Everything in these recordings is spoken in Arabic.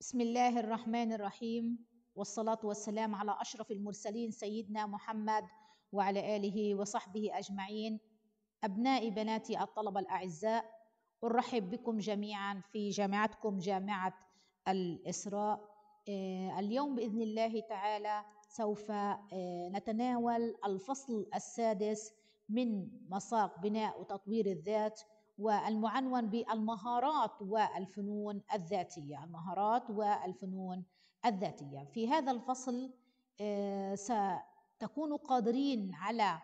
بسم الله الرحمن الرحيم والصلاة والسلام على أشرف المرسلين سيدنا محمد وعلى آله وصحبه أجمعين أبنائي بناتي الطلبة الأعزاء أرحب بكم جميعا في جامعتكم جامعة الإسراء آه، اليوم بإذن الله تعالى سوف آه، نتناول الفصل السادس من مساق بناء وتطوير الذات والمعنون بالمهارات والفنون الذاتيه المهارات والفنون الذاتيه في هذا الفصل آه، ستكونوا قادرين على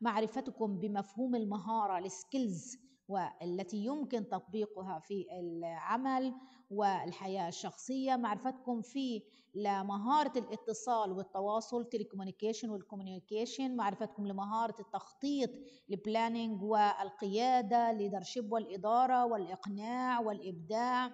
معرفتكم بمفهوم المهاره السكيلز والتي يمكن تطبيقها في العمل والحياة الشخصية معرفتكم في لمهارة الاتصال والتواصل تليكومونيكيشن والكومونيكيشن معرفتكم لمهارة التخطيط البلاننج والقيادة ليدرشيب والإدارة والإقناع والإبداع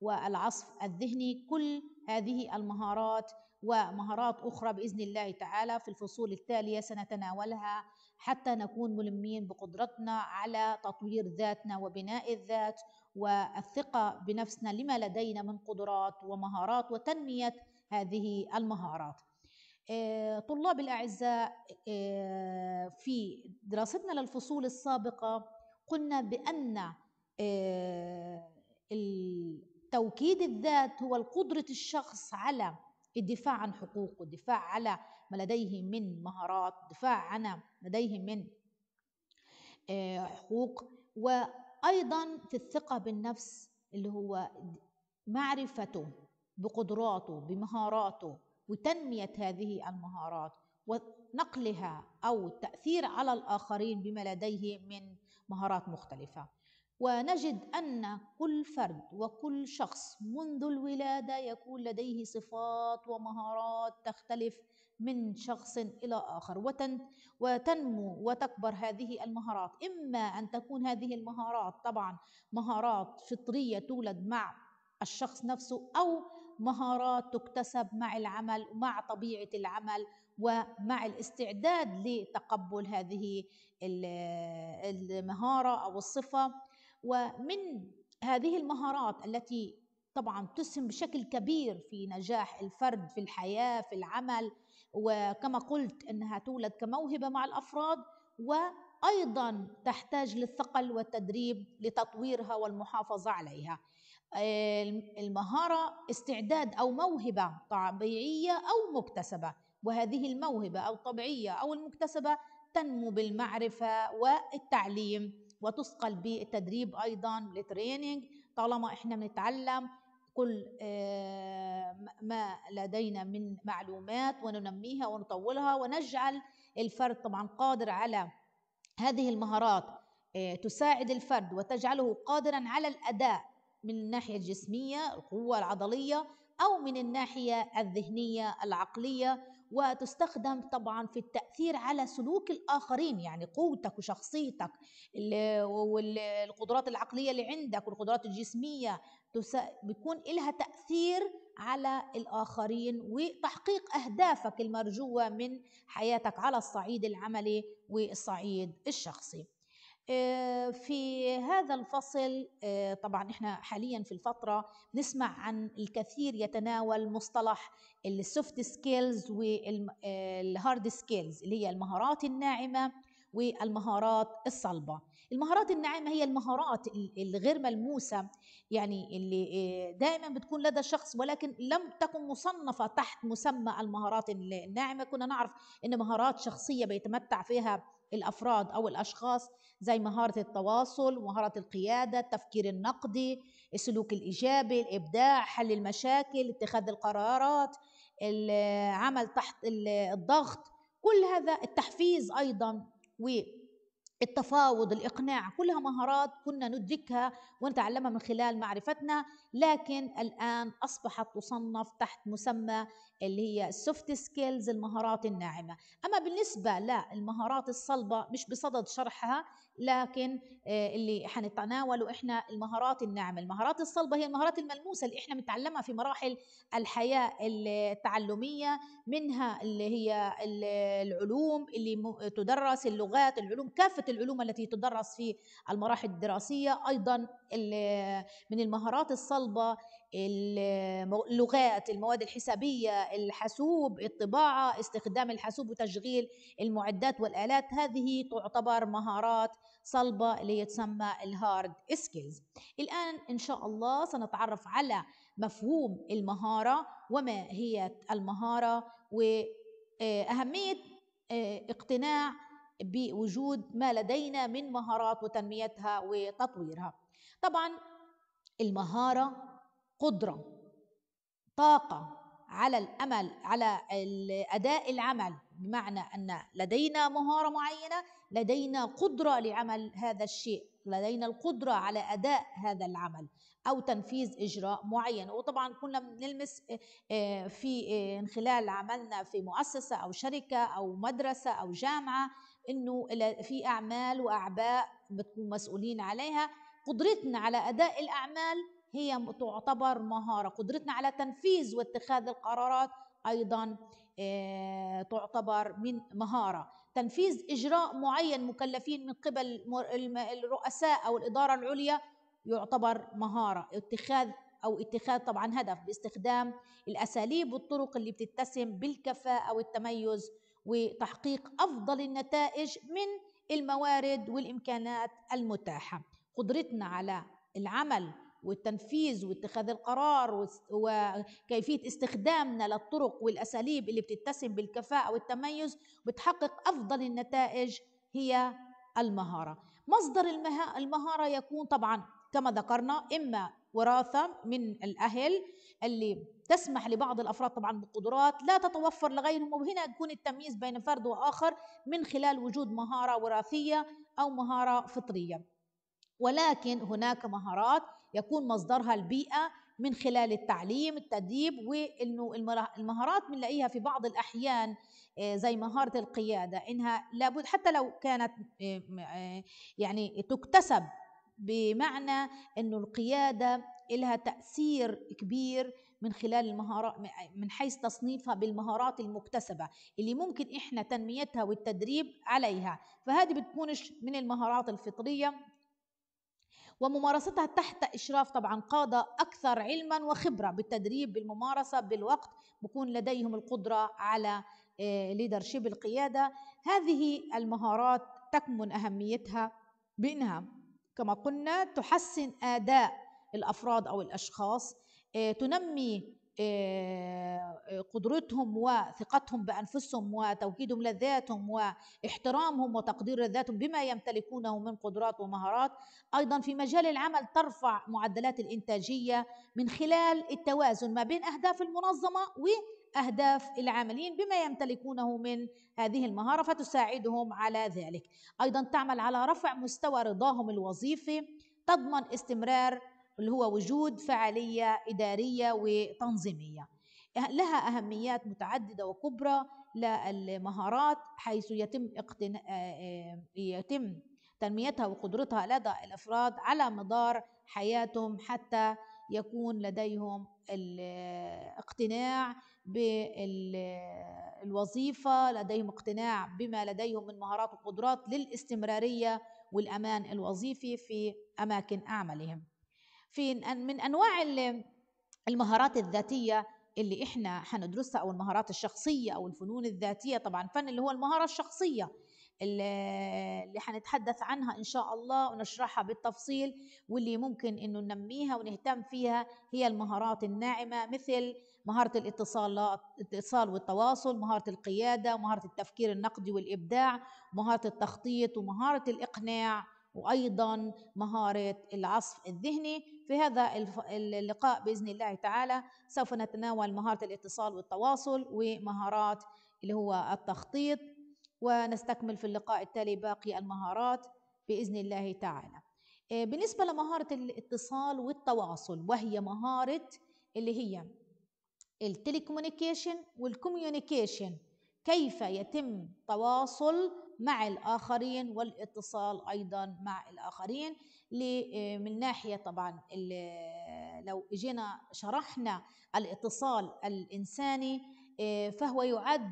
والعصف الذهني كل هذه المهارات ومهارات أخرى بإذن الله تعالى في الفصول التالية سنتناولها حتى نكون ملمين بقدرتنا على تطوير ذاتنا وبناء الذات والثقه بنفسنا لما لدينا من قدرات ومهارات وتنميه هذه المهارات. آه، طلاب الأعزاء آه، في دراستنا للفصول السابقة قلنا بأن آه، توكيد الذات هو قدرة الشخص على الدفاع عن حقوقه الدفاع على ما لديه من مهارات الدفاع عن ما لديه من آه، حقوق وأيضا في الثقة بالنفس اللي هو معرفته بقدراته بمهاراته وتنمية هذه المهارات ونقلها أو التأثير على الآخرين بما لديه من مهارات مختلفة ونجد أن كل فرد وكل شخص منذ الولادة يكون لديه صفات ومهارات تختلف من شخص إلى آخر وتنمو وتكبر هذه المهارات إما أن تكون هذه المهارات طبعا مهارات فطرية تولد مع الشخص نفسه أو مهارات تكتسب مع العمل ومع طبيعة العمل ومع الاستعداد لتقبل هذه المهارة أو الصفة ومن هذه المهارات التي طبعا تسهم بشكل كبير في نجاح الفرد في الحياه في العمل وكما قلت انها تولد كموهبه مع الافراد وايضا تحتاج للثقل والتدريب لتطويرها والمحافظه عليها المهاره استعداد او موهبه طبيعيه او مكتسبه وهذه الموهبه او الطبيعيه او المكتسبه تنمو بالمعرفه والتعليم وتثقل بالتدريب ايضا لتريننج طالما احنا بنتعلم كل آه، ما لدينا من معلومات وننميها ونطولها ونجعل الفرد طبعا قادر على هذه المهارات آه، تساعد الفرد وتجعله قادرا على الاداء من الناحيه الجسميه القوه العضليه او من الناحيه الذهنيه العقليه وتستخدم طبعا في التأثير على سلوك الآخرين يعني قوتك وشخصيتك والقدرات العقلية اللي عندك والقدرات الجسمية بيكون لها تأثير على الآخرين وتحقيق أهدافك المرجوة من حياتك على الصعيد العملي والصعيد الشخصي آه، في هذا الفصل آه، طبعا احنا حاليا في الفترة نسمع عن الكثير يتناول مصطلح السوفت سكيلز والهارد آه، سكيلز اللي هي المهارات الناعمة والمهارات الصلبة المهارات الناعمة هي المهارات الغير ملموسة يعني اللي دائما بتكون لدى الشخص ولكن لم تكن مصنفة تحت مسمى المهارات الناعمة كنا نعرف أن مهارات شخصية بيتمتع فيها الافراد او الاشخاص زي مهارة التواصل مهارة القيادة التفكير النقدي السلوك الإيجابي الإبداع حل المشاكل اتخاذ القرارات العمل تحت الضغط كل هذا التحفيز أيضا والتفاوض الإقناع كلها مهارات كنا ندركها ونتعلمها من خلال معرفتنا لكن الآن أصبحت تصنف تحت مسمى اللي هي السوفت سكيلز المهارات الناعمة أما بالنسبة للمهارات الصلبة مش بصدد شرحها لكن آه، اللي حنتناوله احنا المهارات الناعمه المهارات الصلبه هي المهارات الملموسه اللي احنا بنتعلمها في مراحل الحياه التعلميه منها اللي هي العلوم اللي تدرس اللغات العلوم كافه العلوم التي تدرس في المراحل الدراسيه ايضا من المهارات الصلبه اللغات المواد الحسابية الحاسوب الطباعة استخدام الحاسوب وتشغيل المعدات والآلات هذه تعتبر مهارات صلبة اللي تسمى الهارد سكيلز الآن إن شاء الله سنتعرف على مفهوم المهارة وما هي المهارة وأهمية آه، اقتناع بوجود ما لدينا من مهارات وتنميتها وتطويرها طبعا المهارة قدرة طاقة على الأمل على أداء العمل بمعنى أن لدينا مهارة معينة لدينا قدرة لعمل هذا الشيء لدينا القدرة على أداء هذا العمل أو تنفيذ إجراء معين وطبعا كنا بنلمس آه، آه، في آه، من خلال عملنا في مؤسسة أو شركة أو مدرسة أو جامعة أنه في أعمال وأعباء بتكون مسؤولين عليها قدرتنا على أداء الأعمال هي تعتبر مهارة قدرتنا على تنفيذ واتخاذ القرارات أيضا آه، تعتبر من مهارة تنفيذ إجراء معين مكلفين من قبل الرؤساء أو الإدارة العليا يعتبر مهارة اتخاذ أو اتخاذ طبعا هدف باستخدام الأساليب والطرق اللي بتتسم بالكفاءة والتميز وتحقيق أفضل النتائج من الموارد والإمكانات المتاحة قدرتنا على العمل والتنفيذ واتخاذ القرار وكيفيه استخدامنا للطرق والاساليب اللي بتتسم بالكفاءه والتميز بتحقق افضل النتائج هي المهاره مصدر المهاره يكون طبعا كما ذكرنا اما وراثه من الاهل اللي تسمح لبعض الافراد طبعا بقدرات لا تتوفر لغيرهم وهنا يكون التمييز بين فرد واخر من خلال وجود مهاره وراثيه او مهاره فطريه ولكن هناك مهارات يكون مصدرها البيئه من خلال التعليم التدريب وانه المهارات بنلاقيها في بعض الاحيان آه، زي مهاره القياده انها لابد حتى لو كانت آه، آه، يعني تكتسب بمعنى انه القياده لها تاثير كبير من خلال المهارات من حيث تصنيفها بالمهارات المكتسبه اللي ممكن احنا تنميتها والتدريب عليها فهذه بتكونش من المهارات الفطريه وممارستها تحت إشراف طبعا قادة أكثر علما وخبرة بالتدريب بالممارسة بالوقت بكون لديهم القدرة على ليدرشيب آه، القيادة هذه المهارات تكمن أهميتها بأنها كما قلنا تحسن أداء الأفراد أو الأشخاص آه، تنمي آه، قدرتهم وثقتهم بانفسهم وتوكيدهم لذاتهم واحترامهم وتقدير لذاتهم بما يمتلكونه من قدرات ومهارات ايضا في مجال العمل ترفع معدلات الانتاجيه من خلال التوازن ما بين اهداف المنظمه واهداف العاملين بما يمتلكونه من هذه المهاره فتساعدهم على ذلك ايضا تعمل على رفع مستوى رضاهم الوظيفي تضمن استمرار اللي هو وجود فعالية إدارية وتنظيمية أه، لها أهميات متعددة وكبرى للمهارات حيث يتم اقتن... آه، آه، يتم تنميتها وقدرتها لدى الافراد على مدار حياتهم حتى يكون لديهم الاقتناع بالوظيفه لديهم اقتناع بما لديهم من مهارات وقدرات للاستمراريه والامان الوظيفي في اماكن اعمالهم في من انواع المهارات الذاتيه اللي احنا حندرسها او المهارات الشخصيه او الفنون الذاتيه طبعا فن اللي هو المهاره الشخصيه اللي حنتحدث عنها ان شاء الله ونشرحها بالتفصيل واللي ممكن انه ننميها ونهتم فيها هي المهارات الناعمه مثل مهاره الاتصالات الاتصال والتواصل مهاره القياده مهاره التفكير النقدي والابداع مهاره التخطيط ومهاره الاقناع وايضا مهاره العصف الذهني في هذا اللقاء باذن الله تعالى سوف نتناول مهاره الاتصال والتواصل ومهارات اللي هو التخطيط ونستكمل في اللقاء التالي باقي المهارات باذن الله تعالى. آه، بالنسبه لمهاره الاتصال والتواصل وهي مهاره اللي هي التليكومونيكيشن والكوميونيكيشن كيف يتم تواصل مع الآخرين والاتصال أيضا مع الآخرين آه، من ناحية طبعا آه، لو جينا شرحنا الاتصال الإنساني آه، فهو يعد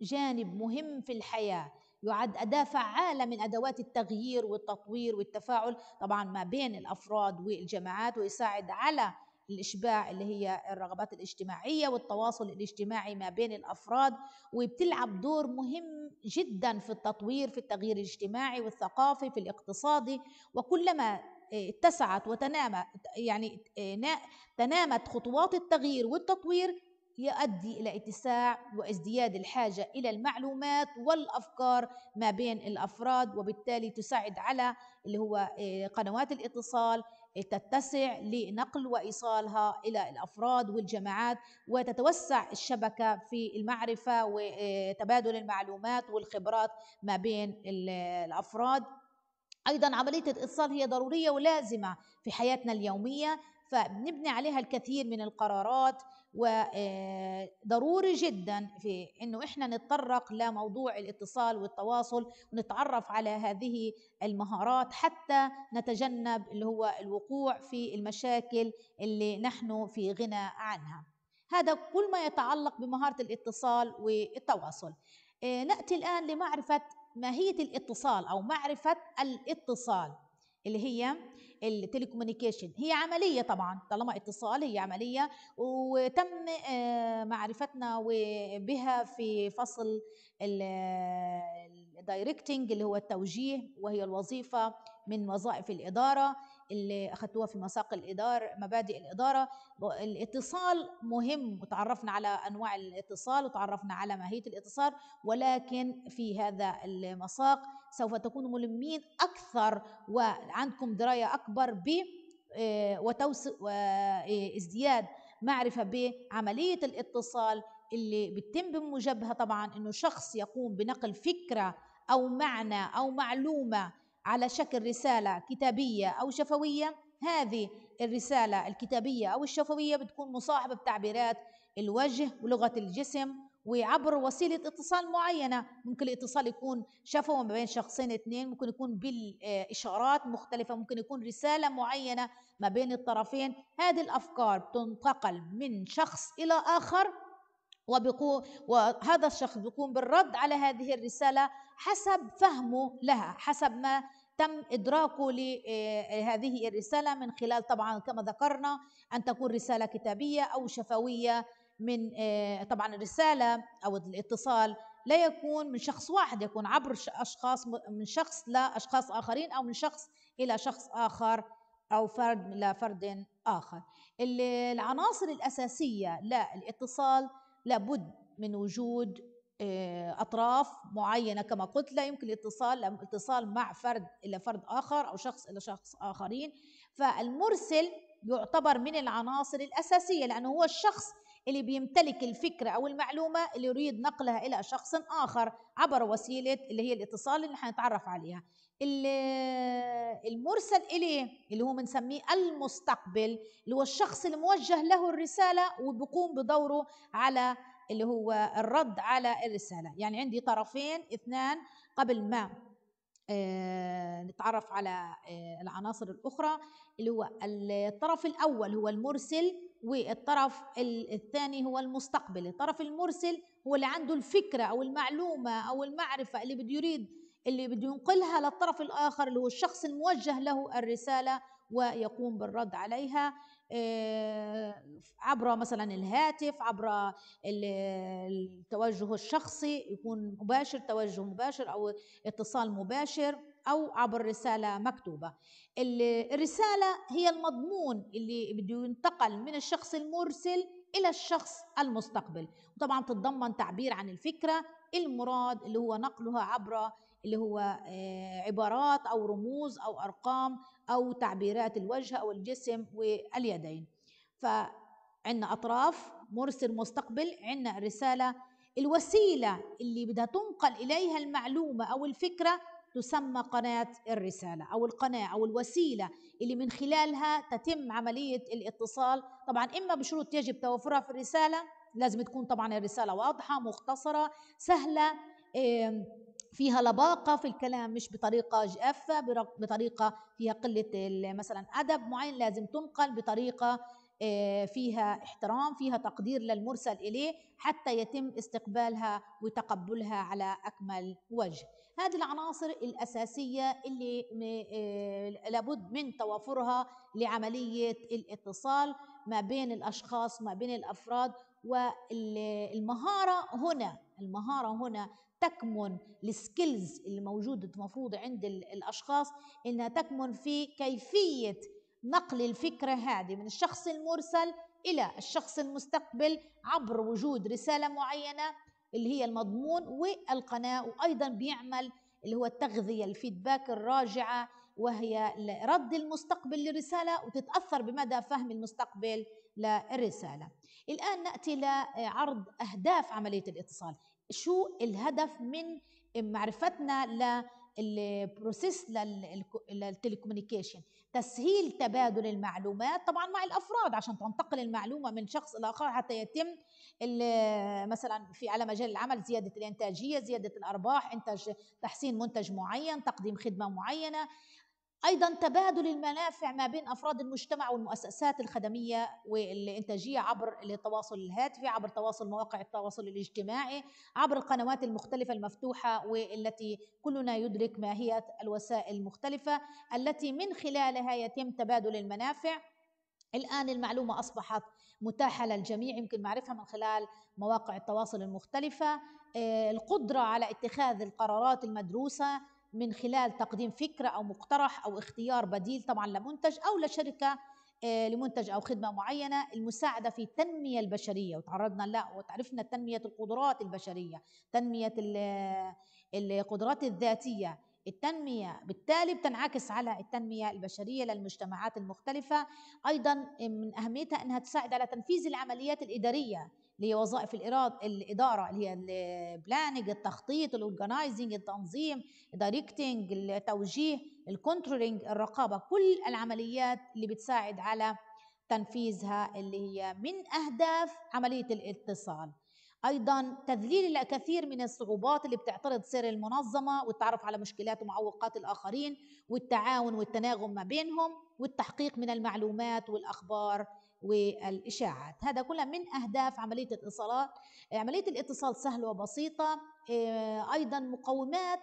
جانب مهم في الحياة يعد أداة فعالة من أدوات التغيير والتطوير والتفاعل طبعا ما بين الأفراد والجماعات ويساعد على الإشباع اللي هي الرغبات الاجتماعية والتواصل الاجتماعي ما بين الأفراد وبتلعب دور مهم جدا في التطوير في التغيير الاجتماعي والثقافي في الاقتصادي وكلما آه، اتسعت وتنامى يعني آه، تنامت خطوات التغيير والتطوير يؤدي الى اتساع وازدياد الحاجه الى المعلومات والافكار ما بين الافراد وبالتالي تساعد على اللي هو آه، قنوات الاتصال تتسع لنقل وايصالها الى الافراد والجماعات وتتوسع الشبكه في المعرفه وتبادل المعلومات والخبرات ما بين الافراد ايضا عمليه الاتصال هي ضروريه ولازمه في حياتنا اليوميه فبنبني عليها الكثير من القرارات وضروري آه، جدا في انه احنا نتطرق لموضوع الاتصال والتواصل ونتعرف على هذه المهارات حتى نتجنب اللي هو الوقوع في المشاكل اللي نحن في غنى عنها هذا كل ما يتعلق بمهارة الاتصال والتواصل آه، نأتي الآن لمعرفة ماهية الاتصال أو معرفة الاتصال اللي هي التليكومينيكيشن هي عملية طبعا طالما اتصال هي عملية وتم آه، معرفتنا بها في فصل الدايركتنج اللي هو التوجيه وهي الوظيفة من وظائف الإدارة اللي اخذتوها في مساق الاداره مبادئ الاداره الاتصال مهم وتعرفنا على انواع الاتصال وتعرفنا على ماهيه الاتصال ولكن في هذا المساق سوف تكونوا ملمين اكثر وعندكم درايه اكبر ب آه، وتوس وازدياد آه، معرفه بعمليه الاتصال اللي بتتم بموجبها طبعا انه شخص يقوم بنقل فكره او معنى او معلومه على شكل رسالة كتابية أو شفوية هذه الرسالة الكتابية أو الشفوية بتكون مصاحبة بتعبيرات الوجه ولغة الجسم وعبر وسيلة اتصال معينة ممكن الاتصال يكون شفوي ما بين شخصين اثنين ممكن يكون بالإشارات مختلفة ممكن يكون رسالة معينة ما بين الطرفين هذه الأفكار بتنتقل من شخص إلى آخر وبقو وهذا الشخص بيقوم بالرد على هذه الرسالة حسب فهمه لها حسب ما تم إدراكه لهذه آه، الرسالة من خلال طبعا كما ذكرنا أن تكون رسالة كتابية أو شفوية من آه، طبعا الرسالة أو الاتصال لا يكون من شخص واحد يكون عبر أشخاص من شخص لأشخاص آخرين أو من شخص إلى شخص آخر أو فرد إلى فرد آخر العناصر الأساسية للاتصال لا لابد من وجود آه، اطراف معينه كما قلت لا يمكن الاتصال الاتصال مع فرد الى فرد اخر او شخص الى شخص اخرين فالمرسل يعتبر من العناصر الاساسيه لانه هو الشخص اللي بيمتلك الفكرة أو المعلومة اللي يريد نقلها إلى شخص آخر عبر وسيلة اللي هي الاتصال اللي حنتعرف عليها المرسل إليه اللي هو بنسميه المستقبل اللي هو الشخص الموجه له الرسالة وبيقوم بدوره على اللي هو الرد على الرسالة يعني عندي طرفين اثنان قبل ما آه، نتعرف على آه، العناصر الاخرى اللي هو الطرف الاول هو المرسل والطرف الثاني هو المستقبل الطرف المرسل هو اللي عنده الفكره او المعلومه او المعرفه اللي بده يريد اللي بده ينقلها للطرف الاخر اللي هو الشخص الموجه له الرساله ويقوم بالرد عليها آه، عبر مثلا الهاتف عبر التوجه الشخصي يكون مباشر توجه مباشر او اتصال مباشر او عبر رساله مكتوبه الرساله هي المضمون اللي بده ينتقل من الشخص المرسل الى الشخص المستقبل وطبعا تتضمن تعبير عن الفكره المراد اللي هو نقلها عبر اللي هو آه، عبارات او رموز او ارقام أو تعبيرات الوجه أو الجسم واليدين فعندنا أطراف مرسل مستقبل عندنا الرساله الوسيلة اللي بدها تنقل إليها المعلومة أو الفكرة تسمى قناة الرسالة أو القناة أو الوسيلة اللي من خلالها تتم عملية الاتصال طبعا إما بشروط يجب توفرها في الرسالة لازم تكون طبعا الرسالة واضحة مختصرة سهلة فيها لباقة في الكلام مش بطريقة جافة بطريقة فيها قلة مثلا أدب معين لازم تنقل بطريقة آه، فيها احترام فيها تقدير للمرسل إليه حتى يتم استقبالها وتقبلها على أكمل وجه هذه العناصر الأساسية اللي آه، لابد من توافرها لعملية الاتصال ما بين الأشخاص ما بين الأفراد والمهارة هنا المهارة هنا تكمن السكيلز اللي موجودة المفروض عند الأشخاص إنها تكمن في كيفية نقل الفكرة هذه من الشخص المرسل إلى الشخص المستقبل عبر وجود رسالة معينة اللي هي المضمون والقناة وأيضا بيعمل اللي هو التغذية الفيدباك الراجعة وهي رد المستقبل للرسالة وتتأثر بمدى فهم المستقبل للرسالة الآن نأتي لعرض أهداف عملية الاتصال شو الهدف من معرفتنا للبروسيس للتليكومنيكيشن تسهيل تبادل المعلومات طبعا مع الافراد عشان تنتقل المعلومه من شخص الى اخر حتى يتم مثلا في على مجال العمل زياده الانتاجيه زياده الارباح انتاج تحسين منتج معين تقديم خدمه معينه ايضا تبادل المنافع ما بين افراد المجتمع والمؤسسات الخدميه والانتاجيه عبر التواصل الهاتفي عبر تواصل مواقع التواصل الاجتماعي عبر القنوات المختلفه المفتوحه والتي كلنا يدرك ماهيه الوسائل المختلفه التي من خلالها يتم تبادل المنافع الان المعلومه اصبحت متاحه للجميع يمكن معرفها من خلال مواقع التواصل المختلفه آه، القدره على اتخاذ القرارات المدروسه من خلال تقديم فكرة أو مقترح أو اختيار بديل طبعا لمنتج أو لشركة آه، لمنتج أو خدمة معينة المساعدة في التنمية البشرية وتعرضنا لا وتعرفنا تنمية القدرات البشرية تنمية القدرات الذاتية التنمية بالتالي بتنعكس على التنمية البشرية للمجتمعات المختلفة أيضا من أهميتها أنها تساعد على تنفيذ العمليات الإدارية اللي هي وظائف الاداره اللي هي البلاننج التخطيط الاورجنايزنج التنظيم الدايركتنج التوجيه الكنترولينج الرقابه كل العمليات اللي بتساعد على تنفيذها اللي هي من اهداف عمليه الاتصال ايضا تذليل الكثير من الصعوبات اللي بتعترض سير المنظمه والتعرف على مشكلات ومعوقات الاخرين والتعاون والتناغم ما بينهم والتحقيق من المعلومات والاخبار والإشاعات هذا كله من أهداف عملية الاتصالات عملية الاتصال سهلة وبسيطة آه، أيضا مقومات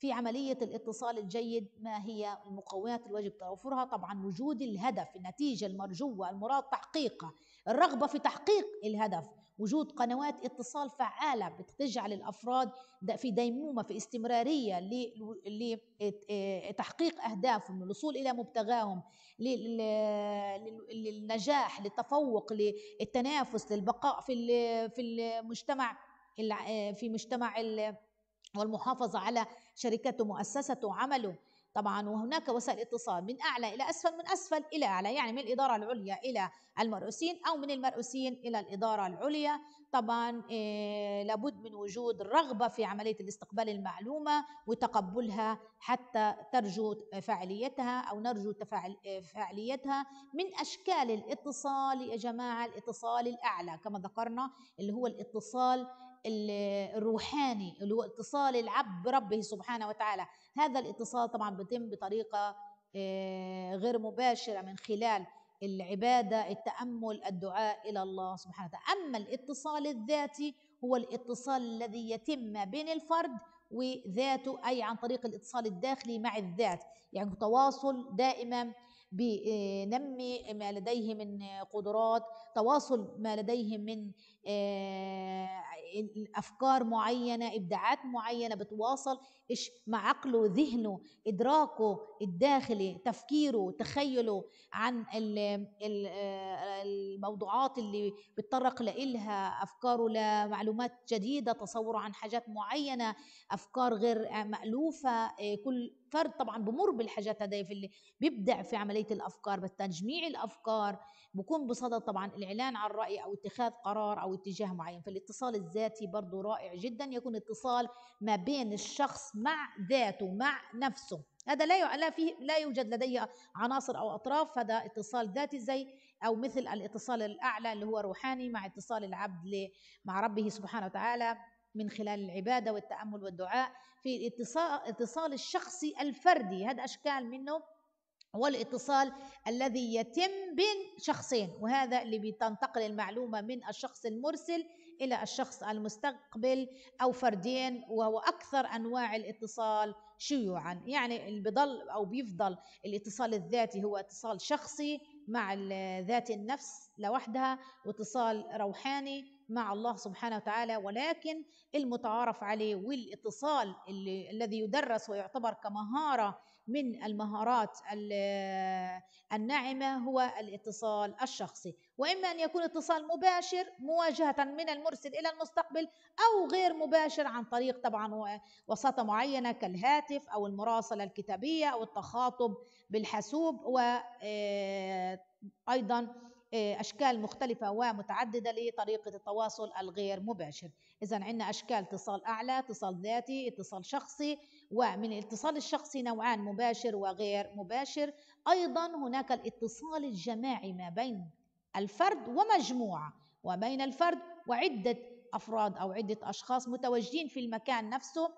في عملية الاتصال الجيد ما هي المقومات الواجب توفرها طبعا وجود الهدف النتيجة المرجوة المراد تحقيقها الرغبة في تحقيق الهدف وجود قنوات اتصال فعالة بتجعل الأفراد في ديمومة في استمرارية لتحقيق أهدافهم للوصول إلى مبتغاهم للنجاح للتفوق للتنافس للبقاء في في المجتمع في مجتمع والمحافظة على شركته مؤسسته عمله طبعا وهناك وسائل اتصال من اعلى الى اسفل من اسفل الى اعلى يعني من الاداره العليا الى المرؤوسين او من المرؤوسين الى الاداره العليا طبعا آه، لابد من وجود رغبه في عمليه الاستقبال المعلومه وتقبلها حتى ترجو فعاليتها او نرجو تفاعل آه، فعاليتها من اشكال الاتصال يا جماعه الاتصال الاعلى كما ذكرنا اللي هو الاتصال الروحاني اللي هو اتصال العبد بربه سبحانه وتعالى هذا الاتصال طبعا بيتم بطريقة آه، غير مباشرة من خلال العبادة التأمل الدعاء إلى الله سبحانه وتعالى أما الاتصال الذاتي هو الاتصال الذي يتم ما بين الفرد وذاته أي عن طريق الاتصال الداخلي مع الذات يعني تواصل دائما بنمي ما لديه من قدرات تواصل ما لديه من آه، افكار معينه ابداعات معينه بتواصل إيش مع عقله ذهنه إدراكه الداخلي تفكيره تخيله عن الموضوعات اللي بيتطرق لإلها أفكاره لمعلومات جديدة تصوره عن حاجات معينة أفكار غير مألوفة آه، كل فرد طبعا بمر بالحاجات هذه في اللي بيبدع في عملية الأفكار بس تجميع الأفكار بكون بصدد طبعا الإعلان عن رأي أو اتخاذ قرار أو اتجاه معين فالاتصال الذاتي برضه رائع جدا يكون اتصال ما بين الشخص مع ذاته مع نفسه هذا لا لا فيه لا يوجد لديه عناصر او اطراف هذا اتصال ذاتي زي او مثل الاتصال الاعلى اللي هو روحاني مع اتصال العبد مع ربه سبحانه وتعالى من خلال العباده والتامل والدعاء في الاتصال اتصال الشخصي الفردي هذا اشكال منه والاتصال الذي يتم بين شخصين وهذا اللي بتنتقل المعلومه من الشخص المرسل إلى الشخص المستقبل أو فردين وهو أكثر أنواع الاتصال شيوعا يعني بضل أو بيفضل الاتصال الذاتي هو اتصال شخصي مع ذات النفس لوحدها واتصال روحاني مع الله سبحانه وتعالى ولكن المتعارف عليه والاتصال اللي الذي يدرس ويعتبر كمهاره من المهارات الناعمة هو الاتصال الشخصي وإما أن يكون اتصال مباشر مواجهة من المرسل إلى المستقبل أو غير مباشر عن طريق طبعا وساطة معينة كالهاتف أو المراسلة الكتابية أو التخاطب بالحاسوب وأيضا آه، آه، أشكال مختلفة ومتعددة لطريقة التواصل الغير مباشر إذا عندنا أشكال اتصال أعلى اتصال ذاتي اتصال شخصي ومن الاتصال الشخصي نوعان مباشر وغير مباشر ايضا هناك الاتصال الجماعي ما بين الفرد ومجموعه وبين الفرد وعده افراد او عده اشخاص متواجدين في المكان نفسه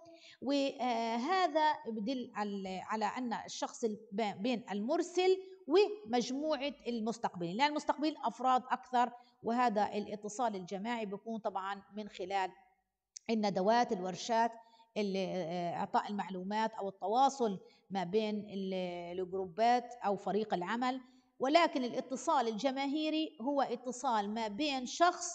وهذا بدل على ان الشخص بين المرسل ومجموعه المستقبلين لان المستقبل افراد اكثر وهذا الاتصال الجماعي بيكون طبعا من خلال الندوات الورشات اعطاء المعلومات او التواصل ما بين الجروبات او فريق العمل ولكن الاتصال الجماهيري هو اتصال ما بين شخص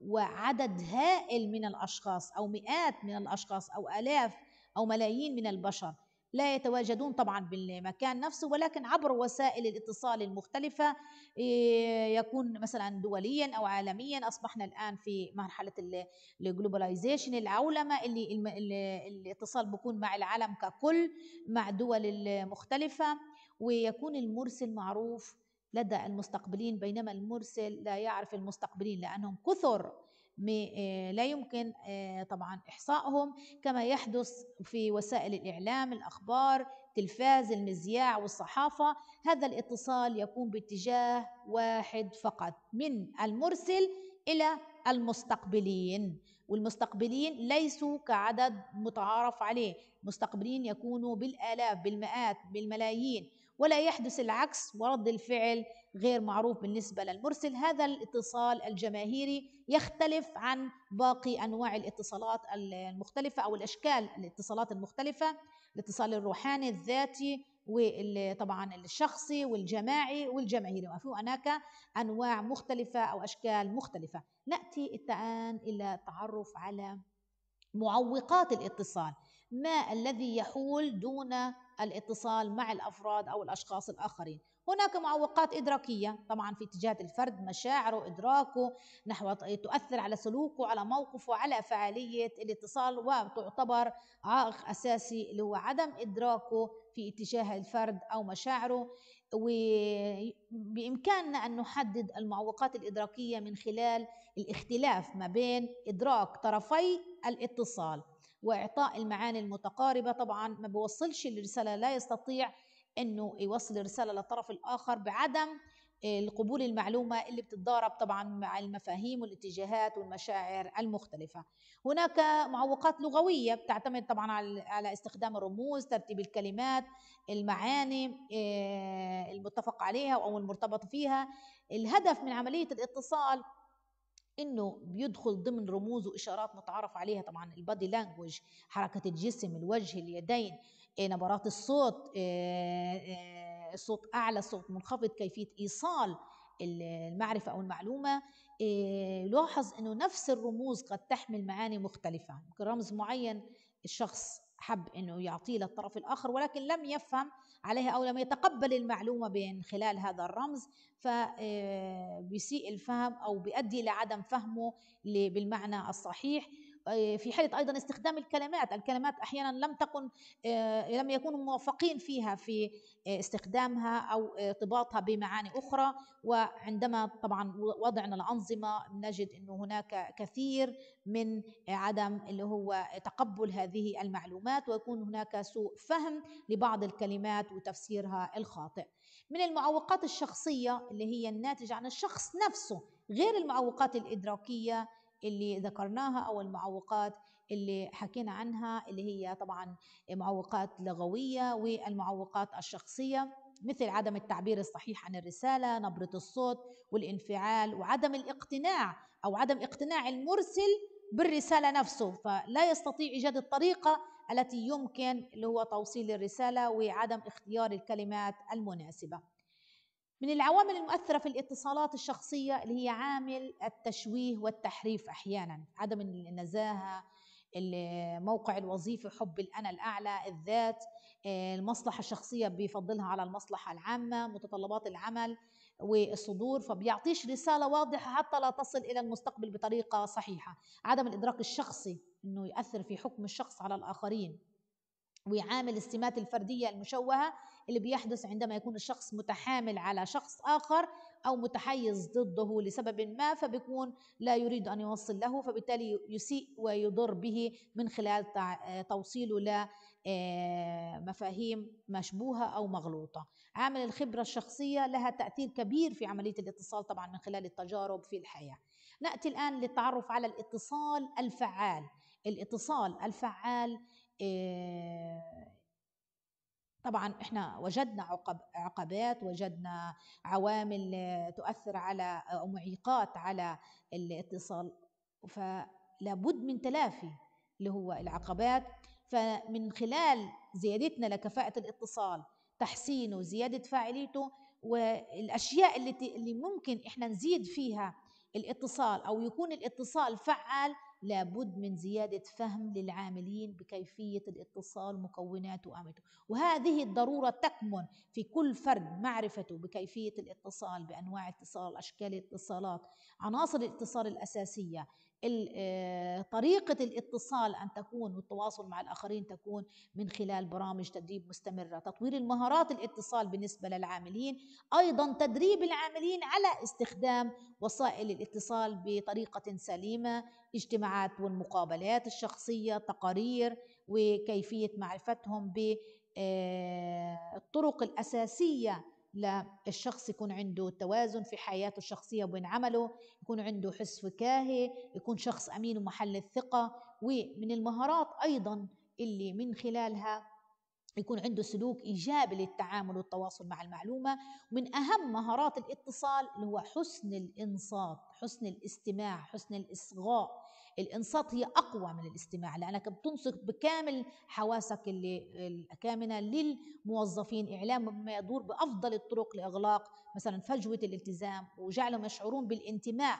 وعدد هائل من الاشخاص او مئات من الاشخاص او الاف او ملايين من البشر لا يتواجدون طبعا بالمكان نفسه ولكن عبر وسائل الاتصال المختلفة إيه، يكون مثلا دوليا أو عالميا أصبحنا الآن في مرحلة الجلوباليزيشن العولمة اللي الاتصال بيكون مع العالم ككل مع دول المختلفة ويكون المرسل معروف لدى المستقبلين بينما المرسل لا يعرف المستقبلين لأنهم كثر لا يمكن طبعا إحصائهم كما يحدث في وسائل الإعلام الأخبار تلفاز المذياع والصحافة هذا الاتصال يكون باتجاه واحد فقط من المرسل إلى المستقبلين والمستقبلين ليسوا كعدد متعارف عليه مستقبلين يكونوا بالآلاف بالمئات بالملايين ولا يحدث العكس ورد الفعل غير معروف بالنسبة للمرسل هذا الاتصال الجماهيري يختلف عن باقي أنواع الاتصالات المختلفة أو الأشكال الاتصالات المختلفة الاتصال الروحاني الذاتي وطبعا الشخصي والجماعي والجماهيري وفي هناك أنواع مختلفة أو أشكال مختلفة نأتي الآن إلى التعرف على معوقات الاتصال ما الذي يحول دون الاتصال مع الافراد او الاشخاص الاخرين هناك معوقات إدراكية طبعا في اتجاه الفرد مشاعره إدراكه نحو تؤثر على سلوكه على موقفه على فعالية الاتصال وتعتبر عائق أساسي اللي هو عدم إدراكه في اتجاه الفرد أو مشاعره وبإمكاننا أن نحدد المعوقات الإدراكية من خلال الاختلاف ما بين إدراك طرفي الاتصال وإعطاء المعاني المتقاربة طبعا ما بوصلش الرسالة لا يستطيع انه يوصل الرساله للطرف الاخر بعدم آه، القبول المعلومة اللي بتتضارب طبعا مع المفاهيم والاتجاهات والمشاعر المختلفة هناك معوقات لغوية بتعتمد طبعا على استخدام الرموز ترتيب الكلمات المعاني آه، المتفق عليها أو المرتبط فيها الهدف من عملية الاتصال انه بيدخل ضمن رموز واشارات متعارف عليها طبعا البادي لانجوج حركه الجسم الوجه اليدين آه، نبرات الصوت الصوت آه، آه، اعلى الصوت منخفض كيفيه ايصال المعرفه او المعلومه لاحظ انه نفس الرموز قد تحمل معاني مختلفه رمز معين الشخص حب انه يعطيه للطرف الاخر ولكن لم يفهم عليها او لم يتقبل المعلومه من خلال هذا الرمز فبيسيء الفهم او بيؤدي لعدم فهمه بالمعنى الصحيح آه، في حالة أيضا استخدام الكلمات الكلمات أحيانا لم تكن آه، لم يكونوا موفقين فيها في آه، استخدامها أو ارتباطها بمعاني أخرى وعندما طبعا وضعنا الأنظمة نجد أنه هناك كثير من عدم اللي هو تقبل هذه المعلومات ويكون هناك سوء فهم لبعض الكلمات وتفسيرها الخاطئ من المعوقات الشخصية اللي هي الناتجة عن الشخص نفسه غير المعوقات الإدراكية اللي ذكرناها أو المعوقات اللي حكينا عنها اللي هي طبعا معوقات لغوية والمعوقات الشخصية مثل عدم التعبير الصحيح عن الرسالة نبرة الصوت والانفعال وعدم الاقتناع أو عدم اقتناع المرسل بالرسالة نفسه فلا يستطيع إيجاد الطريقة التي يمكن اللي هو توصيل الرسالة وعدم اختيار الكلمات المناسبة من العوامل المؤثرة في الاتصالات الشخصية اللي هي عامل التشويه والتحريف أحيانا عدم النزاهة الموقع الوظيفي حب الأنا الأعلى الذات آه، المصلحة الشخصية بيفضلها على المصلحة العامة متطلبات العمل والصدور فبيعطيش رسالة واضحة حتى لا تصل إلى المستقبل بطريقة صحيحة عدم الإدراك الشخصي أنه يؤثر في حكم الشخص على الآخرين ويعامل السمات الفردية المشوهة اللي بيحدث عندما يكون الشخص متحامل على شخص آخر أو متحيز ضده لسبب ما فبيكون لا يريد أن يوصل له فبالتالي يسيء ويضر به من خلال توصيله لمفاهيم آه، مشبوهة أو مغلوطة عامل الخبرة الشخصية لها تأثير كبير في عملية الاتصال طبعا من خلال التجارب في الحياة نأتي الآن للتعرف على الاتصال الفعال الاتصال الفعال آه، طبعا احنا وجدنا عقب عقبات وجدنا عوامل تؤثر على او معيقات على الاتصال فلابد من تلافي اللي هو العقبات فمن خلال زيادتنا لكفاءة الاتصال تحسينه زيادة فاعليته والأشياء اللي اللي ممكن احنا نزيد فيها الاتصال أو يكون الاتصال فعال لابد من زيادة فهم للعاملين بكيفية الاتصال مكوناته وأمته وهذه الضرورة تكمن في كل فرد معرفته بكيفية الاتصال بأنواع اتصال أشكال الاتصالات عناصر الاتصال الأساسية آه، طريقة الاتصال أن تكون والتواصل مع الآخرين تكون من خلال برامج تدريب مستمرة تطوير المهارات الاتصال بالنسبة للعاملين أيضا تدريب العاملين على استخدام وسائل الاتصال بطريقة سليمة اجتماعات والمقابلات الشخصية تقارير وكيفية معرفتهم بالطرق آه، الأساسية للشخص يكون عنده توازن في حياته الشخصية وبين عمله يكون عنده حس فكاهي يكون شخص أمين ومحل الثقة ومن المهارات أيضا اللي من خلالها يكون عنده سلوك إيجابي للتعامل والتواصل مع المعلومة ومن أهم مهارات الاتصال اللي هو حسن الإنصات حسن الاستماع حسن الإصغاء الانصات هي اقوى من الاستماع لانك بتنصت بكامل حواسك اللي الكامنه للموظفين اعلام ما يدور بافضل الطرق لاغلاق مثلا فجوه الالتزام وجعلهم يشعرون بالانتماء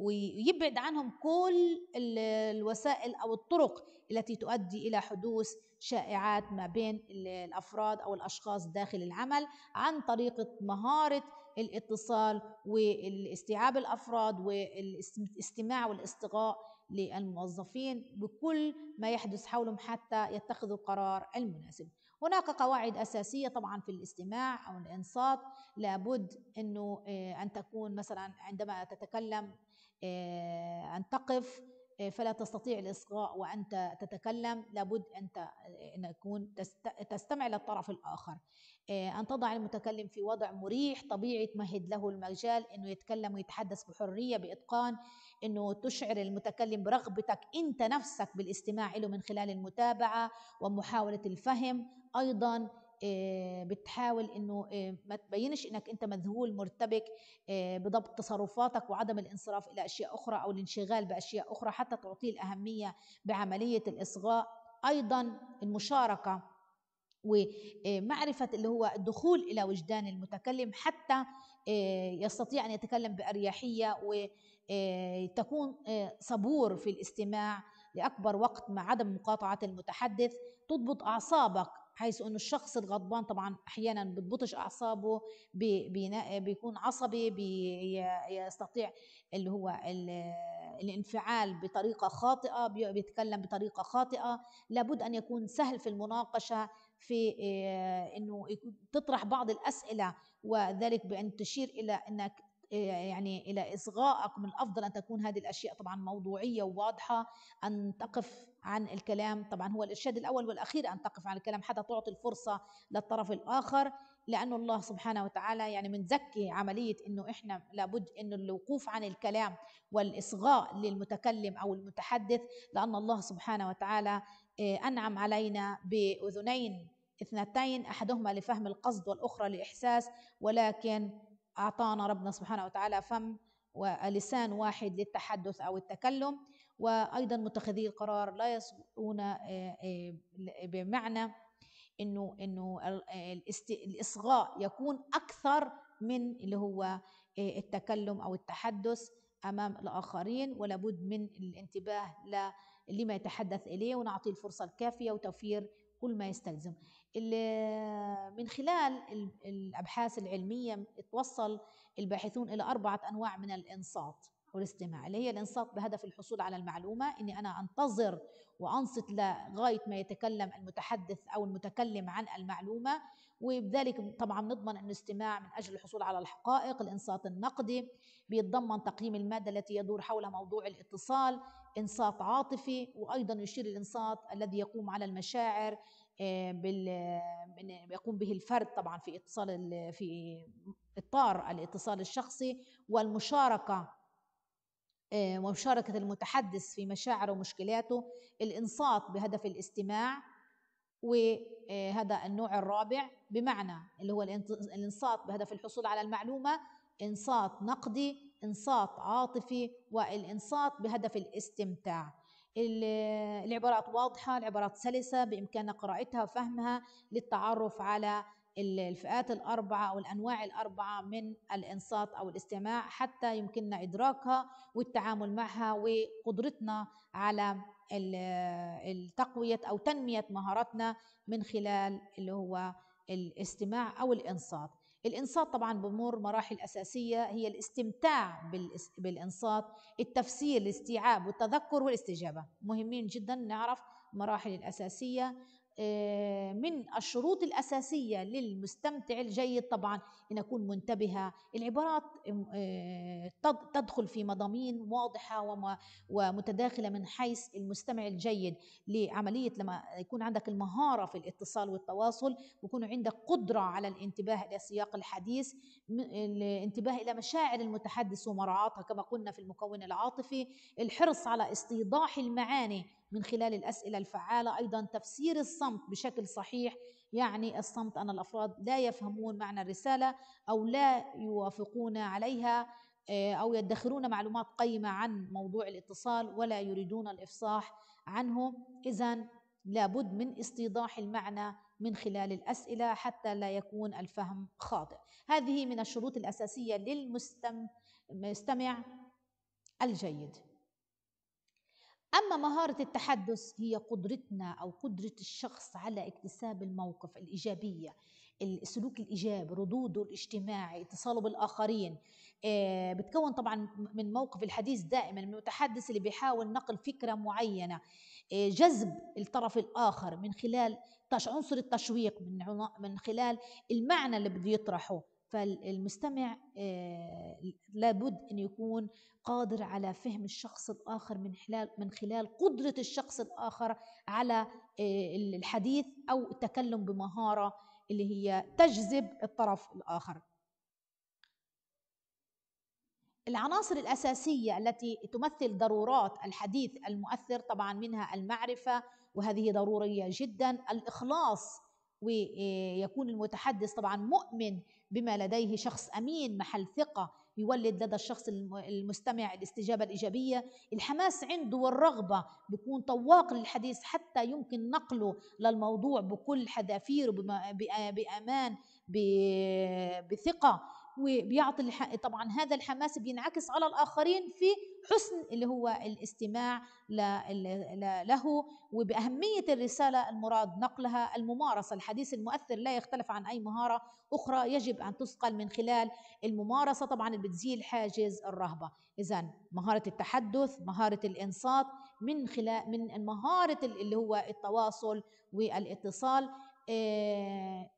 ويبعد عنهم كل الوسائل او الطرق التي تؤدي الى حدوث شائعات ما بين الافراد او الاشخاص داخل العمل عن طريقه مهاره الاتصال والاستيعاب الافراد والاستماع والاستغاء للموظفين بكل ما يحدث حولهم حتى يتخذوا القرار المناسب هناك قواعد أساسية طبعا في الاستماع أو الإنصات لابد أنه آه، أن تكون مثلا عندما تتكلم آه، أن تقف آه، فلا تستطيع الإصغاء وأنت تتكلم لابد أنت أن تكون تستمع للطرف الآخر أن تضع المتكلم في وضع مريح طبيعي تمهد له المجال أنه يتكلم ويتحدث بحرية بإتقان أنه تشعر المتكلم برغبتك أنت نفسك بالاستماع له من خلال المتابعة ومحاولة الفهم ايضا آه، بتحاول انه آه، ما تبينش انك انت مذهول مرتبك آه، بضبط تصرفاتك وعدم الانصراف الى اشياء اخرى او الانشغال باشياء اخرى حتى تعطيه الاهميه بعمليه الاصغاء ايضا المشاركه ومعرفة اللي هو الدخول إلى وجدان المتكلم حتى يستطيع أن يتكلم بأريحية وتكون صبور في الاستماع لأكبر وقت مع عدم مقاطعة المتحدث تضبط أعصابك حيث انه الشخص الغضبان طبعا احيانا بتبطش اعصابه بي بي بيكون عصبي بي يستطيع اللي هو الانفعال بطريقه خاطئه بيتكلم بطريقه خاطئه لابد ان يكون سهل في المناقشه في آه، انه تطرح بعض الاسئله وذلك بان تشير الى انك آه، يعني الى اصغائك من الافضل ان تكون هذه الاشياء طبعا موضوعيه وواضحه ان تقف عن الكلام طبعا هو الإرشاد الأول والأخير أن تقف عن الكلام حتى تعطي الفرصة للطرف الآخر لأنه الله سبحانه وتعالى يعني بنزكي عملية أنه إحنا لابد أنه الوقوف عن الكلام والإصغاء للمتكلم أو المتحدث لأن الله سبحانه وتعالى آه، أنعم علينا بأذنين اثنتين أحدهما لفهم القصد والأخرى لإحساس ولكن أعطانا ربنا سبحانه وتعالى فم ولسان واحد للتحدث أو التكلم وايضا متخذي القرار لا يصبحون آه، آه، بمعنى انه انه آه، الاصغاء يكون اكثر من اللي هو التكلم او التحدث امام الاخرين ولابد من الانتباه لما يتحدث اليه ونعطيه الفرصه الكافيه وتوفير كل ما يستلزم من خلال الابحاث العلميه توصل الباحثون الى اربعه انواع من الانصات والاستماع اللي هي الانصات بهدف الحصول على المعلومه اني انا انتظر وانصت لغايه ما يتكلم المتحدث او المتكلم عن المعلومه وبذلك طبعا نضمن ان الاستماع من اجل الحصول على الحقائق الانصات النقدي بيتضمن تقييم الماده التي يدور حول موضوع الاتصال انصات عاطفي وايضا يشير الانصات الذي يقوم على المشاعر آه، بال يقوم به الفرد طبعا في اتصال في اطار الاتصال الشخصي والمشاركه آه، ومشاركة المتحدث في مشاعره ومشكلاته الإنصات بهدف الاستماع وهذا النوع الرابع بمعنى اللي هو الإنصات بهدف الحصول على المعلومة إنصات نقدي إنصات عاطفي والإنصات بهدف الاستمتاع العبارات واضحة العبارات سلسة بإمكاننا قراءتها وفهمها للتعرف على الفئات الأربعة أو الأنواع الأربعة من الإنصات أو الاستماع حتى يمكننا إدراكها والتعامل معها وقدرتنا على التقوية أو تنمية مهاراتنا من خلال اللي هو الاستماع أو الإنصات الانصات طبعا بمر مراحل اساسيه هي الاستمتاع بالانصات التفسير الاستيعاب والتذكر والاستجابه مهمين جدا نعرف المراحل الاساسيه آه، من الشروط الأساسية للمستمتع الجيد طبعا أن أكون منتبهة العبارات آه، تدخل في مضامين واضحة ومتداخلة من حيث المستمع الجيد لعملية لما يكون عندك المهارة في الاتصال والتواصل ويكون عندك قدرة على الانتباه إلى سياق الحديث الانتباه إلى مشاعر المتحدث ومراعاتها كما قلنا في المكون العاطفي الحرص على استيضاح المعاني من خلال الأسئلة الفعالة أيضا تفسير الصمت الصمت بشكل صحيح يعني الصمت ان الافراد لا يفهمون معنى الرساله او لا يوافقون عليها آه، او يدخرون معلومات قيمه عن موضوع الاتصال ولا يريدون الافصاح عنه اذا لابد من استيضاح المعنى من خلال الاسئله حتى لا يكون الفهم خاطئ هذه من الشروط الاساسيه للمستمع الجيد أما مهارة التحدث هي قدرتنا أو قدرة الشخص على اكتساب الموقف الإيجابية السلوك الإيجابي ردوده الاجتماعي اتصاله بالآخرين آه، بتكون طبعا من موقف الحديث دائما من المتحدث اللي بيحاول نقل فكرة معينة آه، جذب الطرف الآخر من خلال عنصر التشويق من خلال المعنى اللي بده يطرحه فالمستمع آه، لابد أن يكون قادر على فهم الشخص الآخر من خلال من خلال قدرة الشخص الآخر على آه، الحديث أو التكلم بمهارة اللي هي تجذب الطرف الآخر العناصر الأساسية التي تمثل ضرورات الحديث المؤثر طبعا منها المعرفة وهذه ضرورية جدا الإخلاص ويكون المتحدث طبعا مؤمن بما لديه شخص امين محل ثقه يولد لدى الشخص المستمع الاستجابه الايجابيه الحماس عنده والرغبه بيكون طواق للحديث حتى يمكن نقله للموضوع بكل حذافيره بامان بثقه وبيعطي الح... طبعا هذا الحماس بينعكس على الاخرين في حسن اللي هو الاستماع له وباهميه الرساله المراد نقلها الممارسه الحديث المؤثر لا يختلف عن اي مهاره اخرى يجب ان تثقل من خلال الممارسه طبعا اللي بتزيل حاجز الرهبه اذا مهاره التحدث مهاره الانصات من خلال من مهاره اللي هو التواصل والاتصال آه،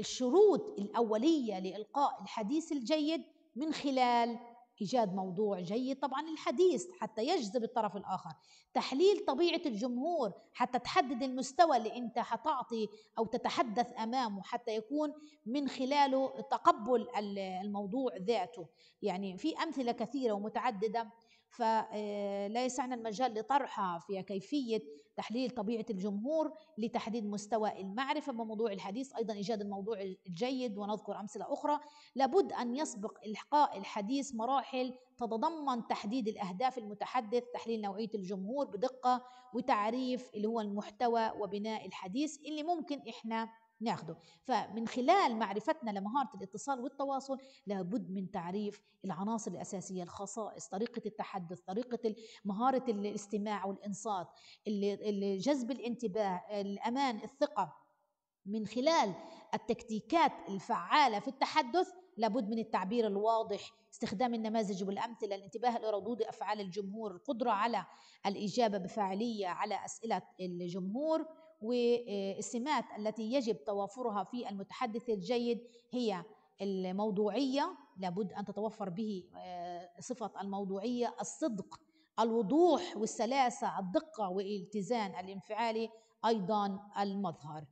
الشروط الأولية لإلقاء الحديث الجيد من خلال إيجاد موضوع جيد طبعا الحديث حتى يجذب الطرف الآخر تحليل طبيعة الجمهور حتى تحدد المستوى اللي أنت حتعطي أو تتحدث أمامه حتى يكون من خلاله تقبل الموضوع ذاته يعني في أمثلة كثيرة ومتعددة فلا آه، يسعنا المجال لطرحها في كيفية تحليل طبيعة الجمهور لتحديد مستوى المعرفة بموضوع الحديث أيضا إيجاد الموضوع الجيد ونذكر أمثلة أخرى لابد أن يسبق إلقاء الحديث مراحل تتضمن تحديد الأهداف المتحدث تحليل نوعية الجمهور بدقة وتعريف اللي هو المحتوى وبناء الحديث اللي ممكن إحنا ناخده فمن خلال معرفتنا لمهارة الاتصال والتواصل لابد من تعريف العناصر الأساسية الخصائص طريقة التحدث طريقة مهارة الاستماع والإنصات جذب الانتباه الأمان الثقة من خلال التكتيكات الفعالة في التحدث لابد من التعبير الواضح استخدام النماذج والأمثلة الانتباه لردود أفعال الجمهور القدرة على الإجابة بفاعلية على أسئلة الجمهور والسمات التي يجب توافرها في المتحدث الجيد هي الموضوعية لابد أن تتوفر به آه، صفة الموضوعية الصدق الوضوح والسلاسة الدقة والاتزان الانفعالي أيضا المظهر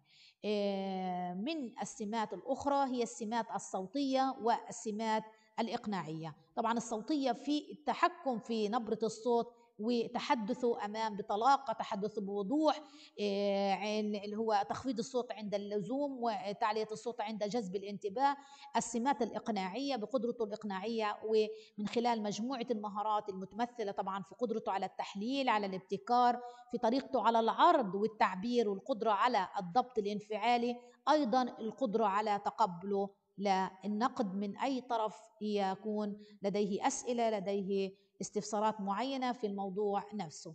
آه، من السمات الأخرى هي السمات الصوتية والسمات الإقناعية طبعا الصوتية في التحكم في نبرة الصوت وتحدثوا امام بطلاقه تحدثوا بوضوح آه، اللي هو تخفيض الصوت عند اللزوم وتعليه الصوت عند جذب الانتباه السمات الاقناعيه بقدرته الاقناعيه ومن خلال مجموعه المهارات المتمثله طبعا في قدرته على التحليل على الابتكار في طريقته على العرض والتعبير والقدره على الضبط الانفعالي ايضا القدره على تقبله للنقد من اي طرف يكون لديه اسئله لديه استفسارات معينة في الموضوع نفسه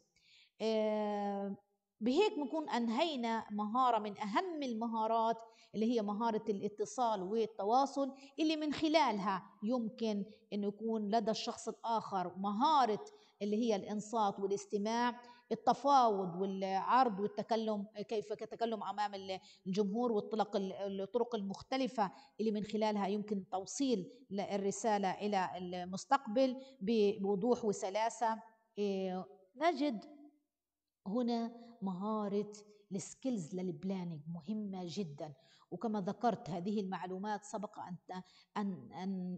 آه، بهيك بنكون أنهينا مهارة من أهم المهارات اللي هي مهارة الاتصال والتواصل اللي من خلالها يمكن أن يكون لدى الشخص الآخر مهارة اللي هي الإنصات والاستماع التفاوض والعرض والتكلم كيف تكلم امام الجمهور والطرق الطرق المختلفه اللي من خلالها يمكن توصيل الرساله الى المستقبل بوضوح وسلاسه آه، نجد هنا مهاره السكيلز للبلاننج مهمه جدا وكما ذكرت هذه المعلومات سبق أن, أن,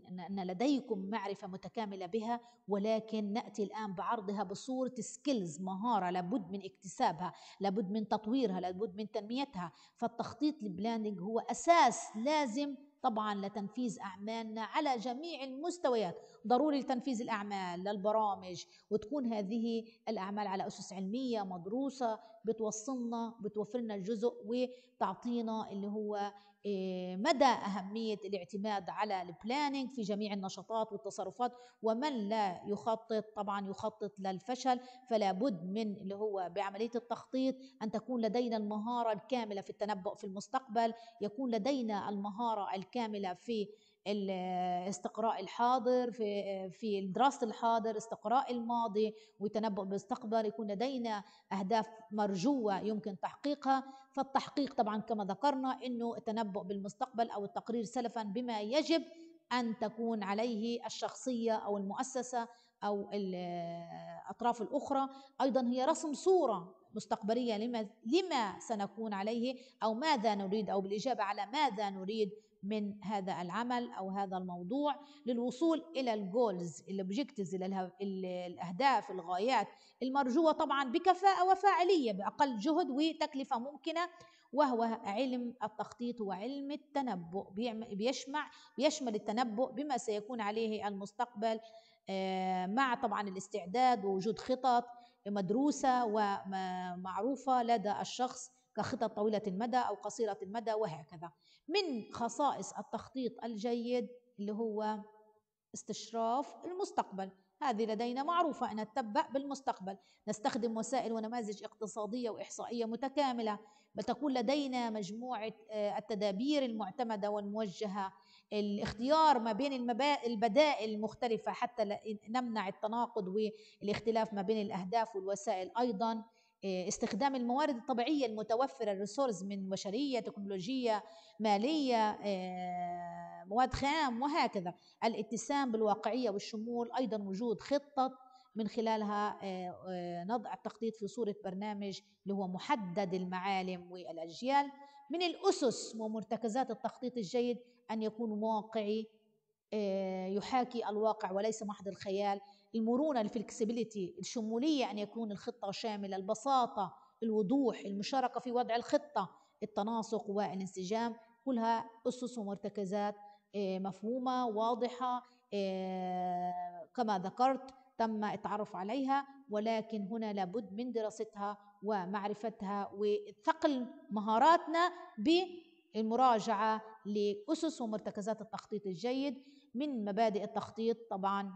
أن, أن لديكم معرفة متكاملة بها ولكن نأتي الآن بعرضها بصورة سكيلز مهارة لابد من اكتسابها لابد من تطويرها لابد من تنميتها فالتخطيط البلاندنج هو أساس لازم طبعا لتنفيذ اعمالنا على جميع المستويات ضروري لتنفيذ الاعمال للبرامج وتكون هذه الاعمال على اسس علميه مدروسه بتوصلنا بتوفر لنا الجزء وتعطينا اللي هو آه، مدى أهمية الاعتماد على البلاننج في جميع النشاطات والتصرفات ومن لا يخطط طبعا يخطط للفشل فلا بد من اللي هو بعملية التخطيط أن تكون لدينا المهارة الكاملة في التنبؤ في المستقبل يكون لدينا المهارة الكاملة في استقراء الحاضر في في دراسه الحاضر استقراء الماضي والتنبؤ بالمستقبل يكون لدينا اهداف مرجوه يمكن تحقيقها فالتحقيق طبعا كما ذكرنا انه التنبؤ بالمستقبل او التقرير سلفا بما يجب ان تكون عليه الشخصيه او المؤسسه او الاطراف الاخرى ايضا هي رسم صوره مستقبليه لما لما سنكون عليه او ماذا نريد او بالاجابه على ماذا نريد من هذا العمل او هذا الموضوع للوصول الى الجولز الاوبجكتيفز الاهداف الغايات المرجوه طبعا بكفاءه وفاعليه باقل جهد وتكلفه ممكنه وهو علم التخطيط وعلم التنبؤ بيشمع بيشمل التنبؤ بما سيكون عليه المستقبل آه، مع طبعا الاستعداد ووجود خطط مدروسه ومعروفه لدى الشخص كخطط طويله المدى او قصيره المدى وهكذا من خصائص التخطيط الجيد اللي هو استشراف المستقبل هذه لدينا معروفة أن نتبع بالمستقبل نستخدم وسائل ونماذج اقتصادية وإحصائية متكاملة بتكون لدينا مجموعة آه، التدابير المعتمدة والموجهة الاختيار ما بين البدائل المختلفة حتى نمنع التناقض والاختلاف ما بين الأهداف والوسائل أيضا آه، استخدام الموارد الطبيعية المتوفرة الريسورس من بشرية تكنولوجية مالية آه، مواد خام وهكذا الاتسام بالواقعية والشمول أيضا وجود خطة من خلالها آه، نضع التخطيط في صورة برنامج اللي هو محدد المعالم والأجيال من الأسس ومرتكزات التخطيط الجيد أن يكون واقعي يحاكي الواقع وليس محض الخيال المرونة الفلكسبيليتي الشمولية أن يكون الخطة شاملة البساطة الوضوح المشاركة في وضع الخطة التناسق والانسجام كلها أسس ومرتكزات آه، مفهومة واضحة آه، كما ذكرت تم التعرف عليها ولكن هنا لابد من دراستها ومعرفتها وثقل مهاراتنا بالمراجعة لأسس ومرتكزات التخطيط الجيد من مبادئ التخطيط طبعا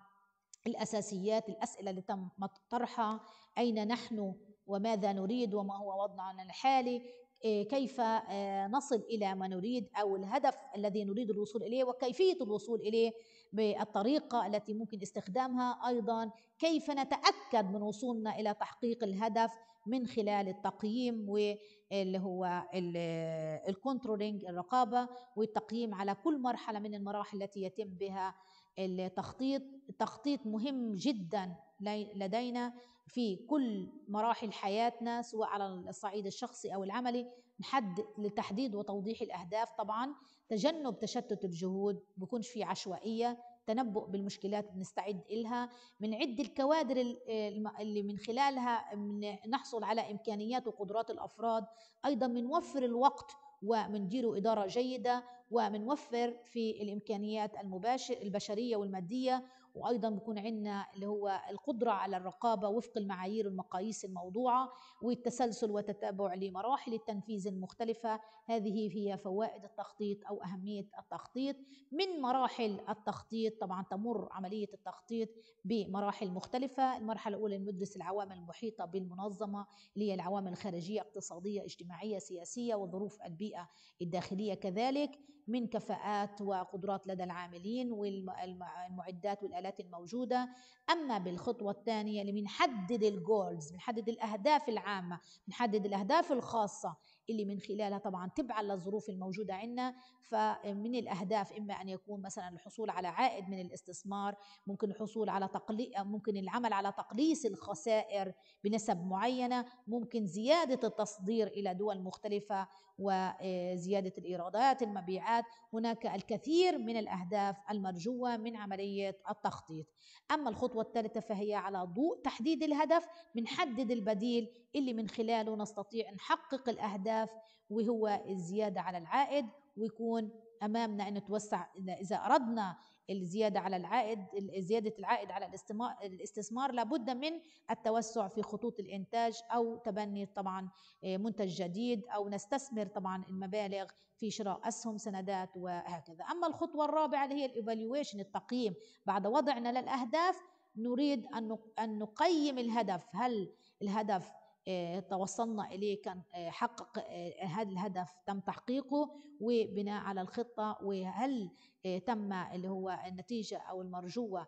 الأساسيات الأسئلة اللي تم طرحها أين نحن وماذا نريد وما هو وضعنا الحالي آه، كيف آه، نصل إلى ما نريد أو الهدف الذي نريد الوصول إليه وكيفية الوصول إليه بالطريقة التي ممكن استخدامها أيضا كيف نتأكد من وصولنا إلى تحقيق الهدف من خلال التقييم واللي هو الكنترولينج الرقابة والتقييم على كل مرحلة من المراحل التي يتم بها التخطيط التخطيط مهم جدا لدينا في كل مراحل حياتنا سواء على الصعيد الشخصي او العملي نحد لتحديد وتوضيح الاهداف طبعا تجنب تشتت الجهود بكون في عشوائيه تنبؤ بالمشكلات بنستعد إلها من عد الكوادر اللي من خلالها نحصل على إمكانيات وقدرات الأفراد أيضا بنوفر الوقت ومنديروا إدارة جيدة ومنوفر في الإمكانيات البشرية والمادية وايضا بيكون عندنا اللي هو القدره على الرقابه وفق المعايير والمقاييس الموضوعه والتسلسل والتتابع لمراحل التنفيذ المختلفه هذه هي فوائد التخطيط او اهميه التخطيط من مراحل التخطيط طبعا تمر عمليه التخطيط بمراحل مختلفه المرحله الاولى ندرس العوامل المحيطه بالمنظمه اللي هي العوامل الخارجيه اقتصاديه اجتماعيه سياسيه وظروف البيئه الداخليه كذلك من كفاءات وقدرات لدى العاملين والمعدات والآلات الموجودة أما بالخطوة الثانية اللي بنحدد الجولز بنحدد الأهداف العامة بنحدد الأهداف الخاصة اللي من خلالها طبعا تبعا للظروف الموجودة عندنا فمن الأهداف إما أن يكون مثلا الحصول على عائد من الاستثمار ممكن الحصول على تقلي ممكن العمل على تقليص الخسائر بنسب معينة ممكن زيادة التصدير إلى دول مختلفة وزيادة الإيرادات المبيعات هناك الكثير من الأهداف المرجوة من عملية التخطيط أما الخطوة الثالثة فهي على ضوء تحديد الهدف بنحدد البديل اللي من خلاله نستطيع نحقق الأهداف الاهداف وهو الزيادة على العائد ويكون أمامنا أن نتوسع إذا أردنا الزيادة على العائد زيادة العائد على الاستثمار لابد من التوسع في خطوط الإنتاج أو تبني طبعا آه، منتج جديد أو نستثمر طبعا المبالغ في شراء أسهم سندات وهكذا أما الخطوة الرابعة اللي هي الإيفالويشن التقييم بعد وضعنا للأهداف نريد أن نقيم الهدف هل الهدف توصلنا إليه كان آه، حقق آه، هذا الهدف تم تحقيقه وبناء على الخطة وهل آه، تم اللي هو النتيجة أو المرجوة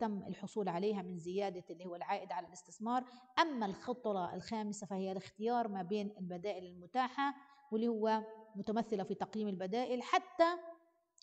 تم الحصول عليها من زيادة اللي هو العائد على الاستثمار أما الخطة الخامسة فهي الاختيار ما بين البدائل المتاحة واللي هو متمثلة في تقييم البدائل حتى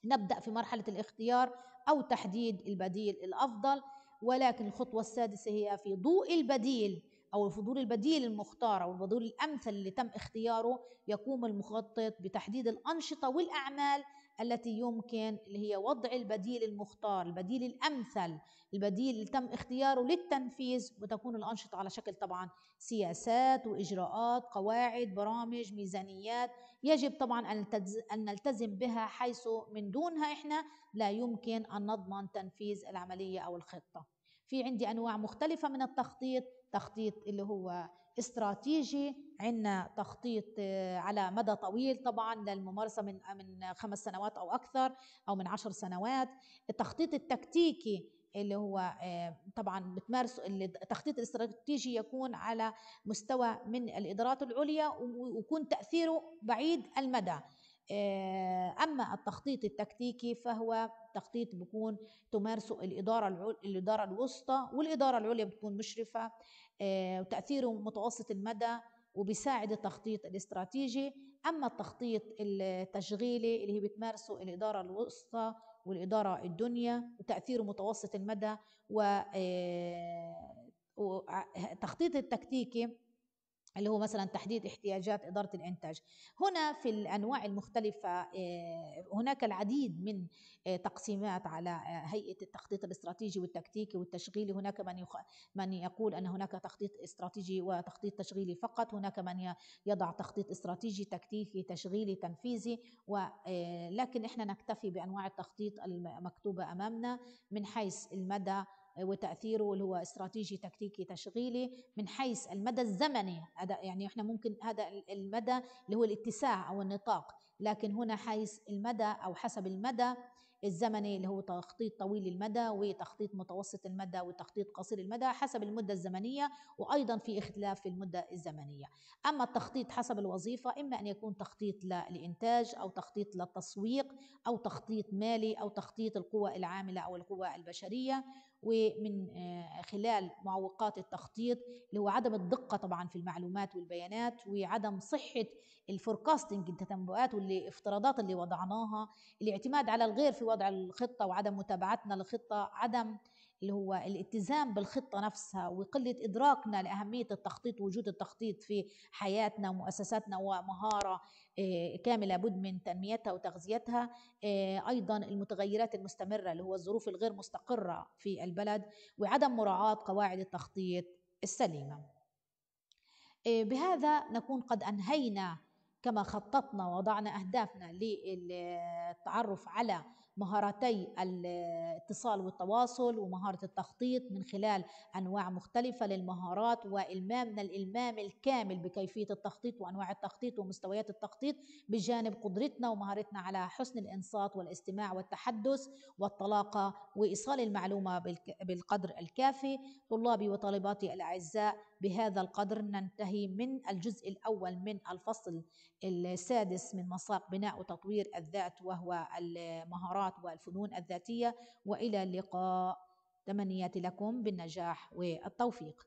نبدأ في مرحلة الاختيار أو تحديد البديل الأفضل ولكن الخطوة السادسة هي في ضوء البديل أو الفضول البديل المختار أو الفضول الأمثل اللي تم اختياره يقوم المخطط بتحديد الأنشطة والأعمال التي يمكن اللي هي وضع البديل المختار البديل الأمثل البديل اللي تم اختياره للتنفيذ وتكون الأنشطة على شكل طبعا سياسات وإجراءات قواعد برامج ميزانيات يجب طبعا أن نلتزم بها حيث من دونها إحنا لا يمكن أن نضمن تنفيذ العملية أو الخطة في عندي أنواع مختلفة من التخطيط تخطيط اللي هو استراتيجي عندنا تخطيط آه، على مدى طويل طبعا للممارسة من من خمس سنوات أو أكثر أو من عشر سنوات التخطيط التكتيكي اللي هو آه، طبعا بتمارسه التخطيط الاستراتيجي يكون على مستوى من الادارات العليا ويكون تاثيره بعيد المدى آه، اما التخطيط التكتيكي فهو تخطيط بيكون تمارسه الاداره الاداره الوسطى والاداره العليا بتكون مشرفه آه، وتاثيره متوسط المدى وبيساعد التخطيط الاستراتيجي اما التخطيط التشغيلي اللي هي بتمارسه الاداره الوسطى والاداره الدنيا وتاثيره متوسط المدى و التخطيط آه، التكتيكي اللي هو مثلا تحديد احتياجات إدارة الإنتاج هنا في الأنواع المختلفة آه، هناك العديد من آه، تقسيمات على آه، هيئة التخطيط الاستراتيجي والتكتيكي والتشغيلي هناك من, يخ... من يقول أن هناك تخطيط استراتيجي وتخطيط تشغيلي فقط هناك من يضع تخطيط استراتيجي تكتيكي تشغيلي تنفيذي ولكن إحنا نكتفي بأنواع التخطيط المكتوبة أمامنا من حيث المدى وتاثيره اللي هو استراتيجي تكتيكي تشغيلي من حيث المدى الزمني هذا يعني احنا ممكن هذا المدى اللي هو الاتساع او النطاق لكن هنا حيث المدى او حسب المدى الزمني اللي هو تخطيط طويل المدى وتخطيط متوسط المدى وتخطيط قصير المدى حسب المده الزمنيه وايضا في اختلاف في المده الزمنيه. اما التخطيط حسب الوظيفه اما ان يكون تخطيط للانتاج او تخطيط للتسويق او تخطيط مالي او تخطيط القوى العامله او القوى البشريه ومن آه، خلال معوقات التخطيط اللي هو عدم الدقه طبعا في المعلومات والبيانات وعدم صحه الفوركاستنج التنبؤات والافتراضات اللي وضعناها الاعتماد على الغير في وضع الخطه وعدم متابعتنا للخطه عدم اللي هو الالتزام بالخطة نفسها وقلة إدراكنا لأهمية التخطيط وجود التخطيط في حياتنا ومؤسساتنا ومهارة آه، كاملة لابد من تنميتها وتغذيتها آه، أيضا المتغيرات المستمرة اللي هو الظروف الغير مستقرة في البلد وعدم مراعاة قواعد التخطيط السليمة آه، بهذا نكون قد أنهينا كما خططنا ووضعنا أهدافنا للتعرف على مهارتي الاتصال والتواصل ومهارة التخطيط من خلال أنواع مختلفة للمهارات وإلمامنا الإلمام الكامل بكيفية التخطيط وأنواع التخطيط ومستويات التخطيط بجانب قدرتنا ومهارتنا على حسن الإنصات والاستماع والتحدث والطلاقة وإيصال المعلومة بالقدر الكافي طلابي وطالباتي الأعزاء بهذا القدر ننتهي من الجزء الأول من الفصل السادس من مساق بناء وتطوير الذات وهو المهارات الصفات والفنون الذاتية وإلى اللقاء تمنياتي لكم بالنجاح والتوفيق